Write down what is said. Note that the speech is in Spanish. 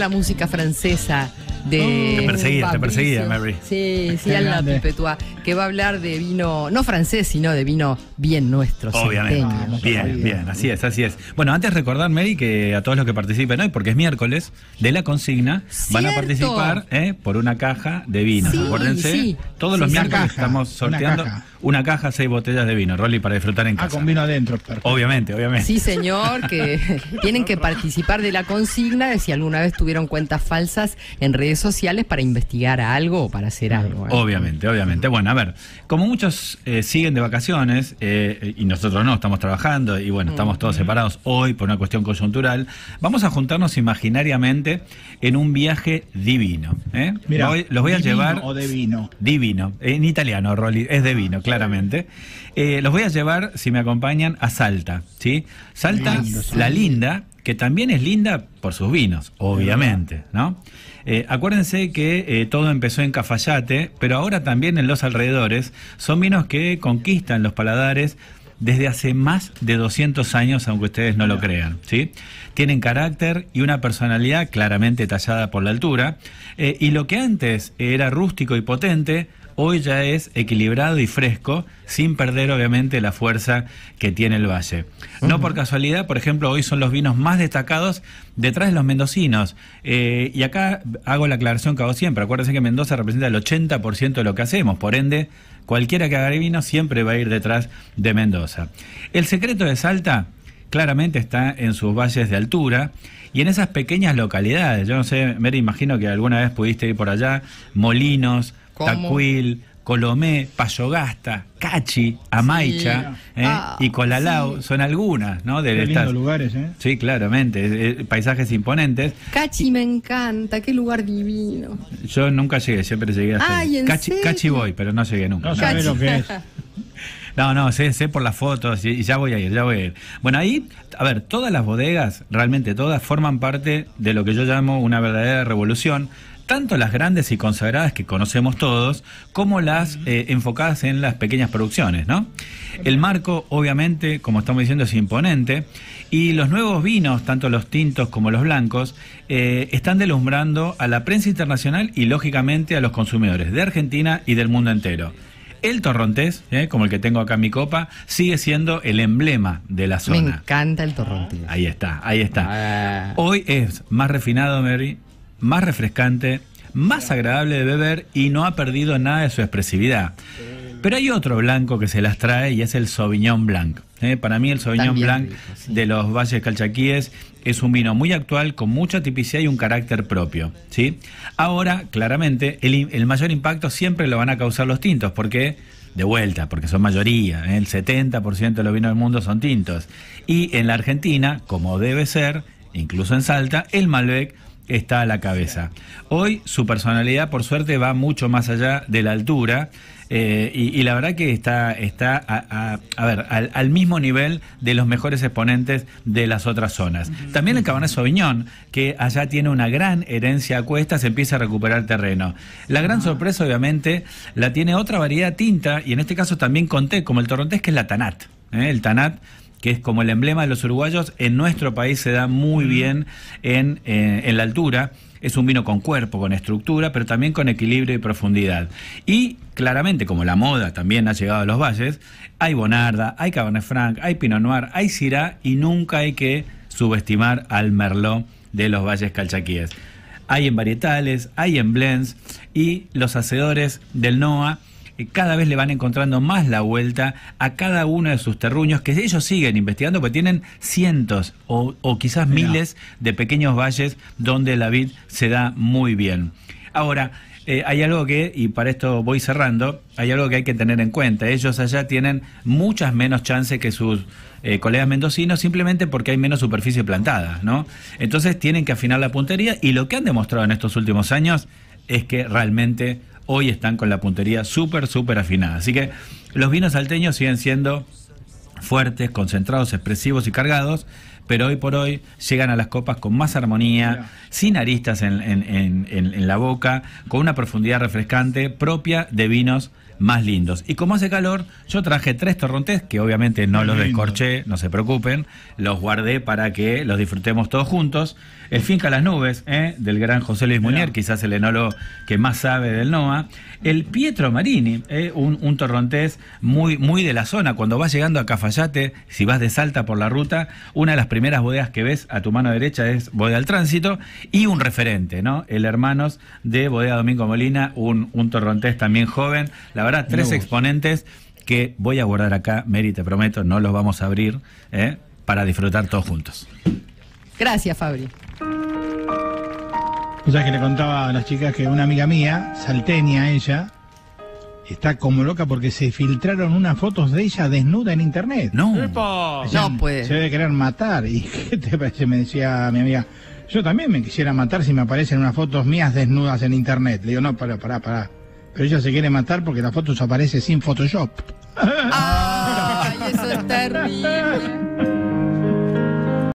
la música francesa de. Oh. Te perseguía, te perseguía, Mary. Sí, sí, Alma Perpetua, que va a hablar de vino, no francés, sino de vino bien nuestro. Obviamente. Ah, bien, bien, así es, así es. Bueno, antes recordar, Mary, que a todos los que participen hoy, porque es miércoles, de la consigna, van a participar eh, por una caja de vino Acuérdense, todos los miércoles estamos sorteando una caja. seis botellas de vino, Rolly, para disfrutar en ah, casa. Ah, con vino adentro, perfecto. Obviamente, obviamente. Sí, señor, que tienen que participar de la consigna si alguna vez tuvieron cuentas falsas en red sociales para investigar algo o para hacer algo. ¿eh? Obviamente, obviamente. Bueno, a ver, como muchos eh, siguen de vacaciones eh, y nosotros no, estamos trabajando y bueno, estamos todos separados hoy por una cuestión coyuntural, vamos a juntarnos imaginariamente en un viaje divino. mira los voy a llevar... O de vino. Divino. En italiano, Rolly, es de vino, claramente. los voy a llevar, si me acompañan, a Salta. ¿sí? Salta, la linda, que también es linda por sus vinos, obviamente, ¿no? Eh, acuérdense que eh, todo empezó en Cafayate, pero ahora también en los alrededores son vinos que conquistan los paladares desde hace más de 200 años, aunque ustedes no lo crean, ¿sí? Tienen carácter y una personalidad claramente tallada por la altura, eh, y lo que antes era rústico y potente, hoy ya es equilibrado y fresco, sin perder obviamente la fuerza que tiene el valle. No por casualidad, por ejemplo, hoy son los vinos más destacados detrás de los mendocinos. Eh, y acá hago la aclaración que hago siempre. Acuérdense que Mendoza representa el 80% de lo que hacemos, por ende, cualquiera que haga vino siempre va a ir detrás de Mendoza. El secreto de Salta claramente está en sus valles de altura y en esas pequeñas localidades. Yo no sé, me imagino que alguna vez pudiste ir por allá, Molinos, Tacuil, Colomé, Payogasta, Cachi, Amaicha ¿eh? ah, y Colalao, son algunas, ¿no? De qué lugares, ¿eh? Sí, claramente, eh, eh, paisajes imponentes. Cachi me encanta, qué lugar divino. Yo nunca llegué, siempre llegué a Cachi, Cachi, voy, pero no llegué nunca. No, lo que es. No, no, sé, por las fotos y, ya voy a ir, ya voy a ir. Bueno, ahí, a ver, todas las bodegas, realmente todas, forman parte de lo que yo llamo una verdadera revolución, tanto las grandes y consagradas que conocemos todos, como las eh, enfocadas en las pequeñas producciones, ¿no? El marco, obviamente, como estamos diciendo, es imponente, y los nuevos vinos, tanto los tintos como los blancos, eh, están delumbrando a la prensa internacional y, lógicamente, a los consumidores de Argentina y del mundo entero el torrontés, ¿eh? como el que tengo acá en mi copa, sigue siendo el emblema de la zona. Me encanta el torrontés. Ahí está, ahí está. Ah. Hoy es más refinado, Mary, más refrescante, más agradable de beber y no ha perdido nada de su expresividad. Pero hay otro blanco que se las trae y es el Sauvignon Blanc. ¿eh? Para mí el Sauvignon Blanc de los valles calchaquíes es un vino muy actual, con mucha tipicidad y un carácter propio. ¿sí? Ahora, claramente, el, mayor impacto siempre lo van a causar los tintos, porque de vuelta, porque son mayoría, ¿eh? el 70% de los vinos del mundo son tintos. Y en la Argentina, como debe ser, incluso en Salta, el Malbec está a la cabeza. Hoy su personalidad, por suerte, va mucho más allá de la altura. Eh, y, la verdad que está, está a, ver, al, mismo nivel de los mejores exponentes de las otras zonas. También el Cabernet Viñón, que allá tiene una gran herencia a se empieza a recuperar terreno. La gran ah. sorpresa, obviamente, la tiene otra variedad tinta, y en este caso también conté, como el torrontés, que es la Tanat. ¿eh? El Tanat que es como el emblema de los uruguayos, en nuestro país se da muy bien eh, en, la altura. Es un vino con cuerpo, con estructura, pero también con equilibrio y profundidad. Y claramente, como la moda también ha llegado a los valles, hay Bonarda, hay Cabernet Franc, hay Pinot Noir, hay Syrah y nunca hay que subestimar al Merlot de los valles calchaquíes. Hay en varietales, hay en blends y los hacedores del NOA cada vez le van encontrando más la vuelta a cada uno de sus terruños, que ellos siguen investigando, porque tienen cientos o, quizás miles de pequeños valles donde la vid se da muy bien. Ahora, eh, hay algo que, y para esto voy cerrando, hay algo que hay que tener en cuenta. Ellos allá tienen muchas menos chances que sus eh, colegas mendocinos simplemente porque hay menos superficie plantada, ¿no? Entonces tienen que afinar la puntería y lo que han demostrado en estos últimos años es que realmente hoy están con la puntería súper, súper afinada. Así que los vinos salteños siguen siendo fuertes, concentrados, expresivos y cargados pero hoy por hoy llegan a las copas con más armonía, sin aristas en, la boca, con una profundidad refrescante propia de vinos más lindos. Y como hace calor, yo traje tres torrontés, que obviamente no los descorché, no se preocupen, los guardé para que los disfrutemos todos juntos. El Finca Las Nubes, ¿eh? del gran José Luis Muñer, quizás el enólogo que más sabe del NOA. El Pietro Marini, ¿eh? un, torrontés muy, muy de la zona. Cuando vas llegando a Cafayate, si vas de Salta por la ruta, una de las primeras bodegas que ves a tu mano derecha es Bodega del Tránsito y un referente, ¿no? El Hermanos de Bodega Domingo Molina, un, un torrontés también joven. La verdad, tres exponentes que voy a guardar acá, Mary, te prometo, no los vamos a abrir ¿eh? para disfrutar todos juntos. Gracias, Fabri. Ya que le contaba a las chicas que una amiga mía, salteña ella, está como loca porque se filtraron unas fotos de ella desnuda en internet. No. Se debe querer matar. ¿Y qué te parece? Me decía mi amiga. Yo también me quisiera matar si me aparecen unas fotos mías desnudas en internet. Le digo, no, pará, pará, pará. Pero ella se quiere matar porque la foto se aparece sin Photoshop. ¡Ay, eso es terrible!